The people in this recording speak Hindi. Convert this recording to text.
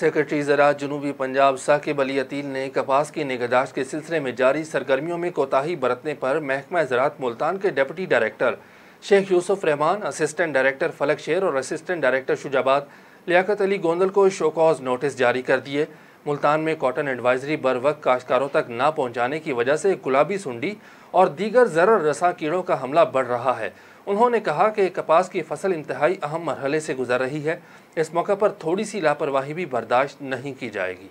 सेक्रेटरी ज़रा जनूबी पंजाब साकिब अली अतील ने कपास की निगहदाश्त के सिलसिले में जारी सरगर्मियों में कोताही बरतने पर महकमा ज़रात मुल्तान के deputy director Sheikh Yusuf Rahman assistant director Falak Sher और असिस्टेंट डायरेक्टर शुजाबाद लियाकत अली गोंदल को शोकॉज नोटिस जारी कर दिए मुल्तान में कॉटन एडवाइजरी बर वक्त काश्तकारों तक ना पहुंचाने की वजह से गुलाबी सुंडी और दीगर जरर रसा कीड़ों का हमला बढ़ रहा है उन्होंने कहा कि कपास की फसल इंतहाई अहम मरहले से गुजर रही है इस मौके पर थोड़ी सी लापरवाही भी बर्दाश्त नहीं की जाएगी